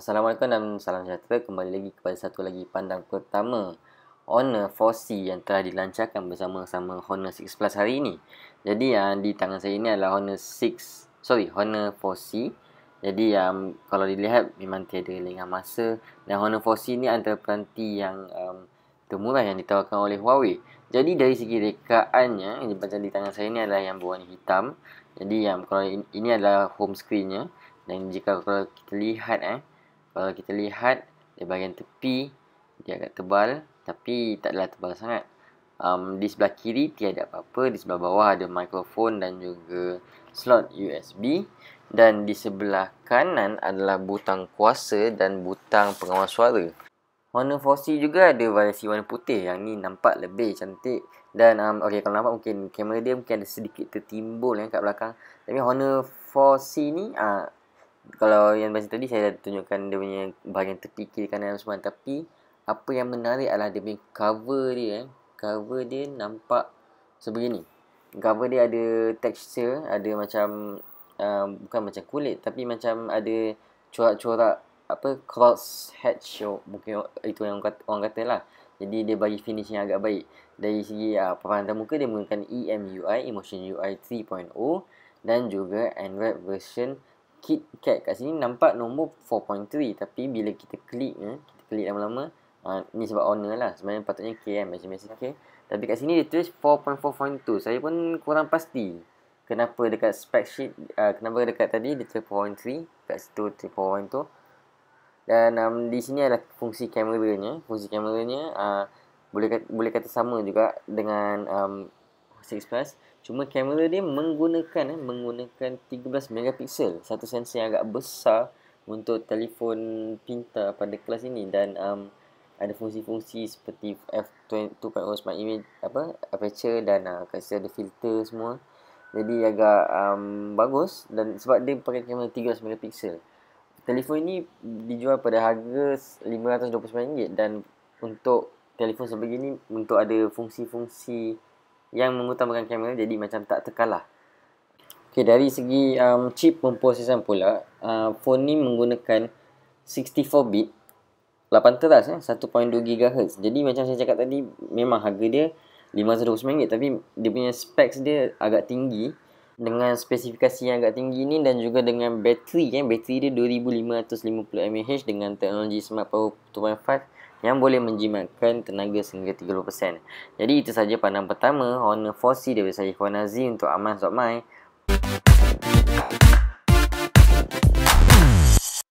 Assalamualaikum dan salam sejahtera kembali lagi kepada satu lagi pandang pertama Honor 4C yang telah dilancarkan bersama-sama Honor 6 Plus hari ini. Jadi yang ah, di tangan saya ini adalah Honor 6, sorry Honor 4C. Jadi um, kalau dilihat memang tiada lengah masa dan Honor 4C ini antara peranti yang um, termurah yang ditawarkan oleh Huawei. Jadi dari segi rekaannya yang dipancang di tangan saya ini adalah yang berwarna hitam. Jadi yang um, kalau ini, adalah home screennya dan jika kalau kita lihat eh kalau kita lihat di bahagian tepi dia agak tebal tapi tak adalah tebal sangat. Um, di sebelah kiri tiada apa-apa, di sebelah bawah ada mikrofon dan juga slot USB dan di sebelah kanan adalah butang kuasa dan butang pengawas suara. Warna fosi juga ada variasi warna putih yang ni nampak lebih cantik dan um, okay, kalau nampak mungkin kamera dia mungkin ada sedikit tertimbul yang kat belakang tapi Honor 4C ni uh, kalau yang macam tadi saya dah tunjukkan dia punya bahagian tepi kiri kanan semua tapi apa yang menarik adalah dia punya cover dia eh. cover dia nampak sebegini cover dia ada tekstur, ada macam uh, bukan macam kulit tapi macam ada corak-corak apa cross hatch show oh, mungkin itu yang orang kata, lah jadi dia bagi finish yang agak baik dari segi uh, perantara muka dia menggunakan EMUI Emotion UI 3.0 dan juga Android version KitKat kat sini nampak nombor 4.3 tapi bila kita klik eh, kita klik lama-lama uh, ni sebab owner lah sebenarnya patutnya KM macam biasa okay. tapi kat sini dia tulis 4.4.2 saya pun kurang pasti kenapa dekat spec sheet uh, kenapa dekat tadi dia tulis 4.3 kat situ tulis 4.2 dan um, di sini adalah fungsi kameranya fungsi kameranya uh, boleh kata, boleh kata sama juga dengan um, 6 Plus cuma kamera dia menggunakan eh, menggunakan 13 megapiksel satu sensor yang agak besar untuk telefon pintar pada kelas ini dan um, ada fungsi-fungsi seperti F2.0 Smart Image apa aperture dan uh, kasi ada filter semua jadi agak um, bagus dan sebab dia pakai kamera 13 megapiksel telefon ini dijual pada harga RM529 dan untuk telefon sebegini untuk ada fungsi-fungsi yang mengutamakan kamera jadi macam tak terkalah. Okay, dari segi um, chip pemprosesan pula, uh, phone ni menggunakan 64-bit 8 teras eh, 1.2 GHz. Jadi macam saya cakap tadi, memang harga dia RM529 tapi dia punya specs dia agak tinggi dengan spesifikasi yang agak tinggi ni dan juga dengan bateri kan eh, bateri dia 2550 mAh dengan teknologi smart power 2.5 yang boleh menjimatkan tenaga sehingga 30%. Jadi itu saja pandang pertama Honor fossi c daripada saya Kuan Azim untuk Aman Zotmai.